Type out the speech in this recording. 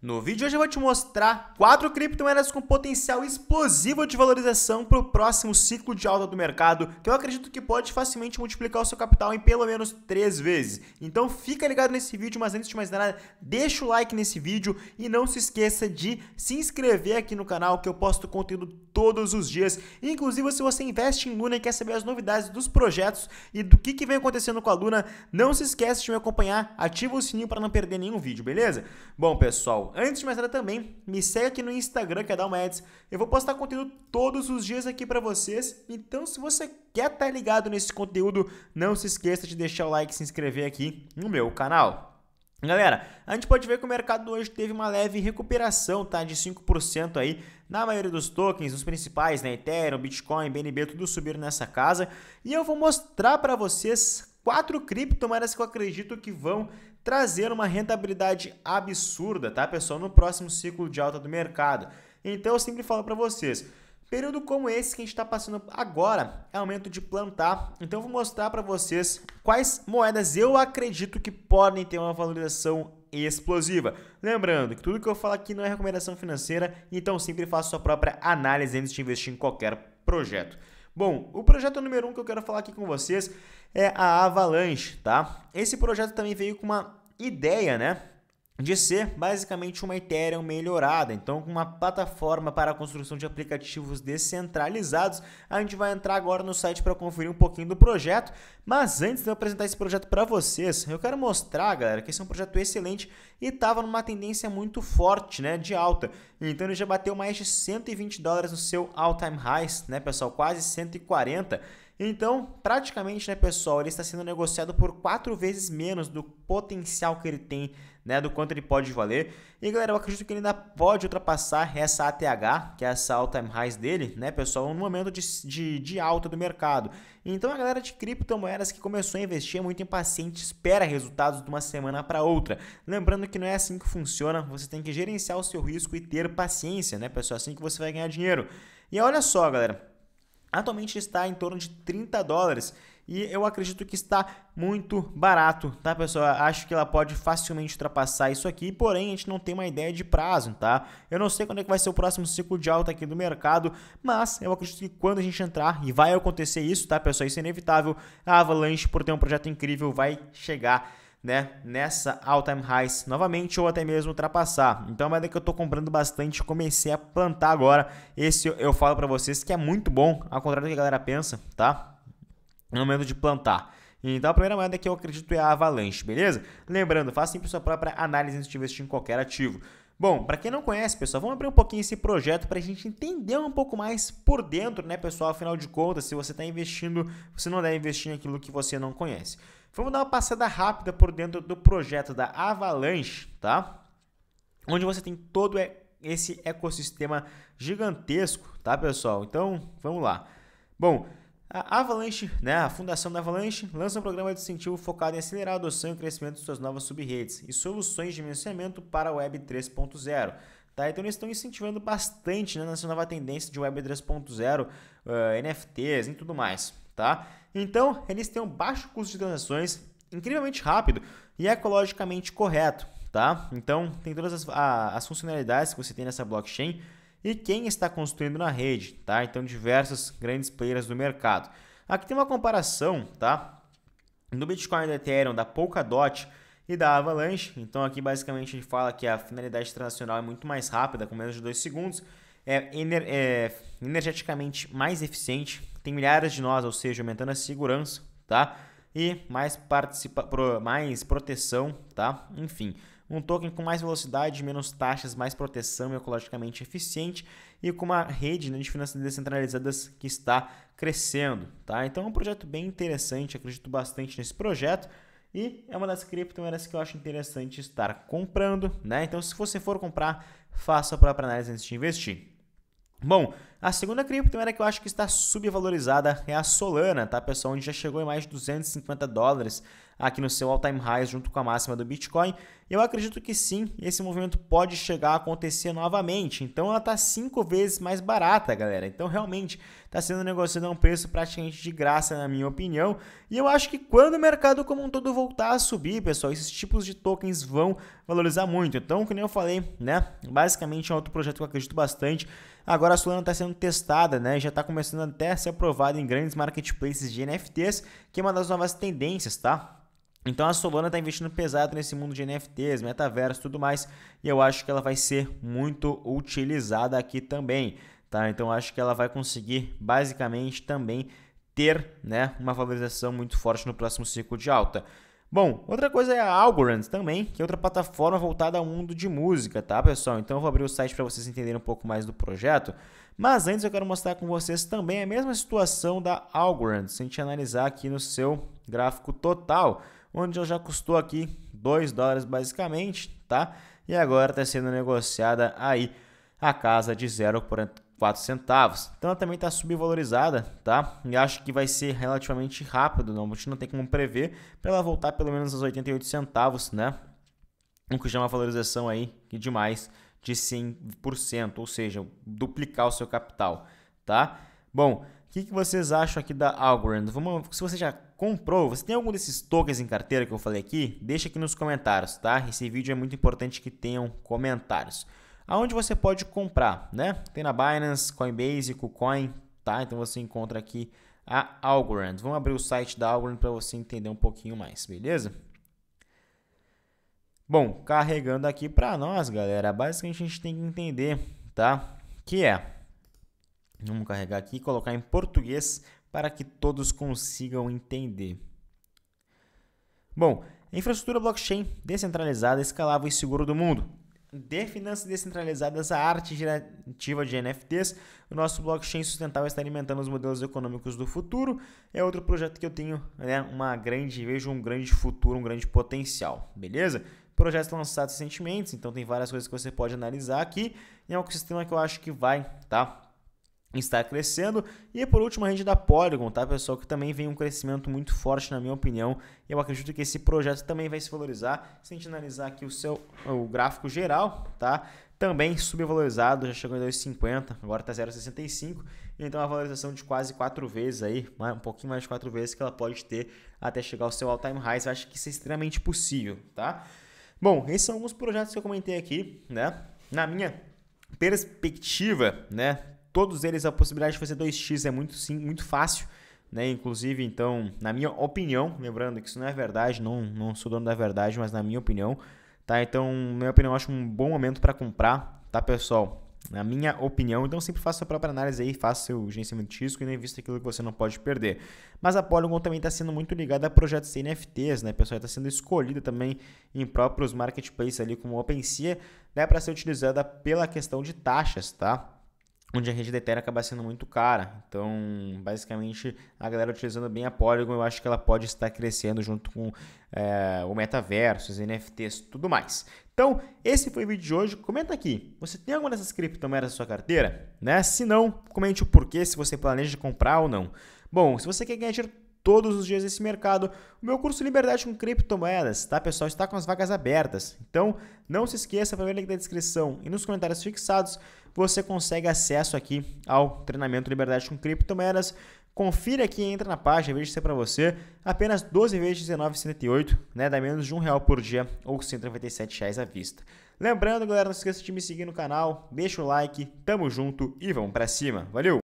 No vídeo de hoje eu vou te mostrar quatro criptomoedas com potencial explosivo de valorização para o próximo ciclo de alta do mercado, que eu acredito que pode facilmente multiplicar o seu capital em pelo menos três vezes. Então fica ligado nesse vídeo, mas antes de mais nada, deixa o like nesse vídeo e não se esqueça de se inscrever aqui no canal que eu posto conteúdo todos os dias. Inclusive, se você investe em Luna e quer saber as novidades dos projetos e do que, que vem acontecendo com a Luna, não se esqueça de me acompanhar, ativa o sininho para não perder nenhum vídeo, beleza? Bom, pessoal, antes de mais nada também, me segue aqui no Instagram, que é Dalma Ads. Eu vou postar conteúdo todos os dias aqui para vocês. Então, se você quer estar tá ligado nesse conteúdo, não se esqueça de deixar o like e se inscrever aqui no meu canal. Galera, a gente pode ver que o mercado hoje teve uma leve recuperação, tá? De 5% aí na maioria dos tokens, os principais, né? Ethereum, Bitcoin, BNB, tudo subiram nessa casa. E eu vou mostrar para vocês quatro criptomoedas que eu acredito que vão trazer uma rentabilidade absurda, tá, pessoal, no próximo ciclo de alta do mercado. Então eu sempre falo para vocês, período como esse que a gente está passando agora é momento de plantar. Então eu vou mostrar para vocês quais moedas eu acredito que podem ter uma valorização explosiva. Lembrando que tudo que eu falo aqui não é recomendação financeira, então sempre faça sua própria análise antes de investir em qualquer projeto. Bom, o projeto número um que eu quero falar aqui com vocês é a Avalanche, tá? Esse projeto também veio com uma ideia, né? de ser basicamente uma Ethereum melhorada. Então, com uma plataforma para a construção de aplicativos descentralizados, a gente vai entrar agora no site para conferir um pouquinho do projeto. Mas antes de eu apresentar esse projeto para vocês, eu quero mostrar, galera, que esse é um projeto excelente e estava numa tendência muito forte, né, de alta. Então, ele já bateu mais de 120 dólares no seu all-time highs, né, pessoal, quase 140. Então, praticamente, né, pessoal, ele está sendo negociado por quatro vezes menos do potencial que ele tem, né, do quanto ele pode valer. E galera, eu acredito que ele ainda pode ultrapassar essa ATH, que é essa all-time high dele, né, pessoal, no momento de, de, de alta do mercado. Então, a galera de criptomoedas que começou a investir é muito impaciente, espera resultados de uma semana para outra. Lembrando que não é assim que funciona, você tem que gerenciar o seu risco e ter paciência, né, pessoal, é assim que você vai ganhar dinheiro. E olha só, galera, Atualmente está em torno de 30 dólares e eu acredito que está muito barato, tá pessoal? Acho que ela pode facilmente ultrapassar isso aqui, porém a gente não tem uma ideia de prazo, tá? Eu não sei quando é que vai ser o próximo ciclo de alta aqui do mercado, mas eu acredito que quando a gente entrar, e vai acontecer isso, tá pessoal? Isso é inevitável, a Avalanche, por ter um projeto incrível, vai chegar né, nessa all-time highs novamente ou até mesmo ultrapassar. Então é uma que eu estou comprando bastante, comecei a plantar agora. Esse eu falo para vocês que é muito bom, ao contrário do que a galera pensa, tá? No momento de plantar. Então a primeira moeda que eu acredito é a Avalanche, beleza? Lembrando, faça sempre sua própria análise antes de investir em qualquer ativo. Bom, para quem não conhece, pessoal, vamos abrir um pouquinho esse projeto para a gente entender um pouco mais por dentro, né, pessoal? Afinal de contas, se você está investindo, você não deve investir naquilo que você não conhece. Vamos dar uma passada rápida por dentro do projeto da Avalanche, tá? Onde você tem todo esse ecossistema gigantesco, tá, pessoal? Então, vamos lá. Bom, a Avalanche, né, a fundação da Avalanche, lança um programa de incentivo focado em acelerar a adoção e o crescimento de suas novas subredes e soluções de financiamento para a Web 3.0. Tá? Então eles estão incentivando bastante né, nessa nova tendência de Web 3.0, uh, NFTs e tudo mais tá? Então, eles têm um baixo custo de transações, incrivelmente rápido e ecologicamente correto, tá? Então, tem todas as, a, as funcionalidades que você tem nessa blockchain e quem está construindo na rede, tá? Então, diversas grandes players do mercado. Aqui tem uma comparação, tá? Do Bitcoin, do Ethereum, da Polkadot e da Avalanche. Então, aqui basicamente a gente fala que a finalidade transacional é muito mais rápida, com menos de 2 segundos, é, ener é energeticamente mais eficiente, tem milhares de nós, ou seja, aumentando a segurança, tá? E mais, participa pro, mais proteção, tá? Enfim, um token com mais velocidade, menos taxas, mais proteção, ecologicamente eficiente e com uma rede né, de finanças descentralizadas que está crescendo, tá? Então é um projeto bem interessante, acredito bastante nesse projeto. E é uma das criptomoedas que eu acho interessante estar comprando, né? Então, se você for comprar, faça a própria análise antes de investir. Bom, a segunda criptomoeda que eu acho que está subvalorizada é a Solana, tá, pessoal? Onde já chegou em mais de 250 dólares aqui no seu all-time high junto com a máxima do Bitcoin. Eu acredito que sim, esse movimento pode chegar a acontecer novamente. Então ela está cinco vezes mais barata, galera. Então realmente está sendo negociado a um preço praticamente de graça, na minha opinião. E eu acho que quando o mercado como um todo voltar a subir, pessoal, esses tipos de tokens vão valorizar muito. Então, como eu falei, né? Basicamente é outro projeto que eu acredito bastante. Agora a Solana está sendo testada, né? Já está começando até a ser aprovada em grandes marketplaces de NFTs, que é uma das novas tendências, tá? Então a Solana está investindo pesado nesse mundo de NFTs, metaverso, tudo mais, e eu acho que ela vai ser muito utilizada aqui também. Tá? Então acho que ela vai conseguir basicamente também ter né, uma valorização muito forte no próximo ciclo de alta. Bom, outra coisa é a Algorand também, que é outra plataforma voltada ao mundo de música, tá, pessoal? Então eu vou abrir o site para vocês entenderem um pouco mais do projeto. Mas antes eu quero mostrar com vocês também a mesma situação da Algorand, se a gente analisar aqui no seu gráfico total, onde ela já custou aqui 2 dólares basicamente, tá? E agora está sendo negociada aí a casa de 0,44 4 centavos. Então ela também está subvalorizada, tá? E acho que vai ser relativamente rápido, não, a gente não tem como prever para ela voltar pelo menos aos 88 centavos, né? O que já é uma valorização aí de mais de 100%, ou seja, duplicar o seu capital, tá? Bom, o que, que, vocês acham aqui da Algorand? Vamos, se você já comprou, você tem algum desses tokens em carteira que eu falei aqui? Deixa aqui nos comentários, tá? Esse vídeo é muito importante que tenham comentários aonde você pode comprar, né? Tem na Binance, Coinbase, KuCoin, tá? Então você encontra aqui a Algorand. Vamos abrir o site da Algorand para você entender um pouquinho mais, beleza? Bom, carregando aqui para nós, galera, basicamente a gente tem que entender, tá? Que é Vamos carregar aqui e colocar em português para que todos consigam entender. Bom, a infraestrutura blockchain descentralizada, escalável e segura do mundo de finanças descentralizadas à arte gerativa de NFTs. O nosso blockchain sustentável está alimentando os modelos econômicos do futuro. É outro projeto que eu tenho, né, uma grande, vejo um grande futuro, um grande potencial, beleza? Projetos lançados recentemente, então tem várias coisas que você pode analisar aqui. E é um sistema que eu acho que vai, tá? está crescendo. E por último, a gente da Polygon, tá, pessoal? Que também vem um crescimento muito forte, na minha opinião. Eu acredito que esse projeto também vai se valorizar. Se a gente analisar aqui o seu o gráfico geral, tá? Também subvalorizado, já chegou em 2,50, agora está 0,65, então é a valorização de quase 4 vezes aí, um pouquinho mais de 4 vezes que ela pode ter até chegar ao seu all-time high, eu acho que isso é extremamente possível, tá? Bom, esses são alguns projetos que eu comentei aqui, né? Na minha perspectiva, né? Todos eles, a possibilidade de fazer 2x é muito, sim, muito fácil. Né? Inclusive, então, na minha opinião, lembrando que isso não é verdade, não, não sou dono da verdade, mas na minha opinião, tá? Então, na minha opinião, eu acho um bom momento para comprar, tá, pessoal? Na minha opinião, então sempre faça sua própria análise aí, faça seu gerenciamento de risco e nem vista aquilo que você não pode perder. Mas a Polygon também está sendo muito ligada a projetos NFTs, né, pessoal? Está sendo escolhida também em próprios marketplaces ali como OpenSea, né, para ser utilizada pela questão de taxas, tá? onde a rede da Ethereum acaba sendo muito cara. Então, basicamente, a galera utilizando bem a Polygon, eu acho que ela pode estar crescendo junto com é, o metaverso, os NFTs, tudo mais. Então, esse foi o vídeo de hoje. Comenta aqui, você tem alguma dessas criptomoedas na sua carteira? Né? Se não, comente o porquê, se você planeja comprar ou não. Bom, se você quer ganhar dinheiro todos os dias esse mercado, o meu curso Liberdade com Criptomoedas, tá pessoal? Está com as vagas abertas. Então, não se esqueça, para ver link da descrição e nos comentários fixados, você consegue acesso aqui ao treinamento Liberdade com Criptomoedas. Confira aqui, entra na página, veja se é para você. Apenas 12 vezes R$19,78, né? Dá menos de um real por dia ou R$197 à vista. Lembrando, galera, não se esqueça de me seguir no canal, deixa o like, tamo junto e vamos para cima. Valeu!